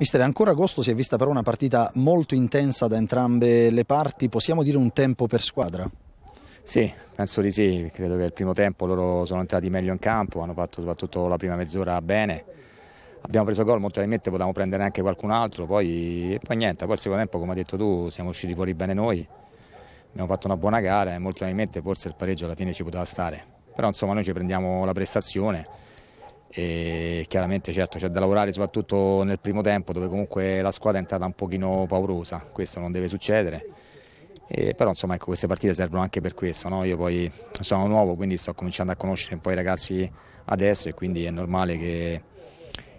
Mister, ancora agosto si è vista però una partita molto intensa da entrambe le parti, possiamo dire un tempo per squadra? Sì, penso di sì, credo che il primo tempo loro sono entrati meglio in campo, hanno fatto soprattutto la prima mezz'ora bene, abbiamo preso gol, molto probabilmente potevamo prendere anche qualcun altro, poi, poi niente, poi il secondo tempo come hai detto tu siamo usciti fuori bene noi, abbiamo fatto una buona gara e molto probabilmente forse il pareggio alla fine ci poteva stare, però insomma noi ci prendiamo la prestazione e chiaramente certo c'è da lavorare soprattutto nel primo tempo dove comunque la squadra è entrata un pochino paurosa, questo non deve succedere. E però insomma ecco, queste partite servono anche per questo, no? io poi sono nuovo quindi sto cominciando a conoscere un po' i ragazzi adesso e quindi è normale che,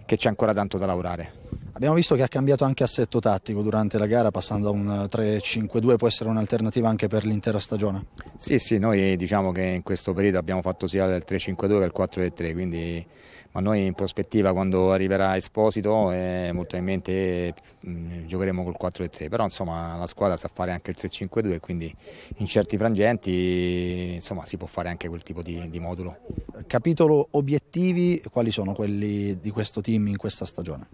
che c'è ancora tanto da lavorare. Abbiamo visto che ha cambiato anche assetto tattico durante la gara, passando a un 3-5-2, può essere un'alternativa anche per l'intera stagione? Sì, sì, noi diciamo che in questo periodo abbiamo fatto sia il 3-5-2 che il 4-3, quindi ma noi in prospettiva quando arriverà Esposito eh, molto in mente mm, giocheremo col 4-3, però insomma la squadra sa fare anche il 3-5-2 quindi in certi frangenti insomma, si può fare anche quel tipo di, di, modulo. Capitolo obiettivi, quali sono quelli di questo team in questa stagione?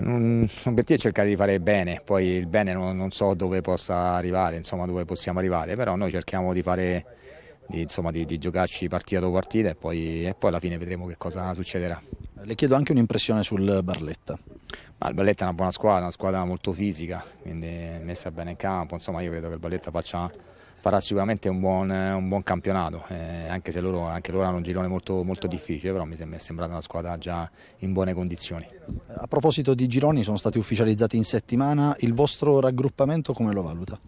non, L'obiettivo è cercare di fare bene, poi il bene non, non so dove possa arrivare, insomma, dove possiamo arrivare, però noi cerchiamo di, fare, di, insomma, di, di giocarci partita dopo partita e poi, e poi, alla fine vedremo che cosa succederà. Le chiedo anche un'impressione sul Barletta. Ma il Barletta è una buona squadra, una squadra molto fisica, quindi messa bene in campo, insomma io credo che il Barletta faccia farà sicuramente un buon, un buon campionato, eh, anche se loro, anche loro, hanno un girone molto, molto difficile, però mi è sembrata una squadra già in buone condizioni. A proposito di gironi, sono stati ufficializzati in settimana, il vostro raggruppamento come lo valuta?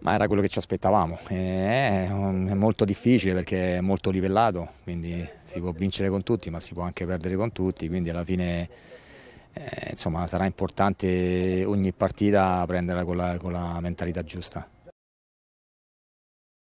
Ma era quello che ci aspettavamo, eh, è molto difficile perché è molto livellato, quindi si può vincere con tutti ma si può anche perdere con tutti, quindi alla fine... Eh, insomma, sarà importante ogni partita prenderla con la, con la mentalità giusta.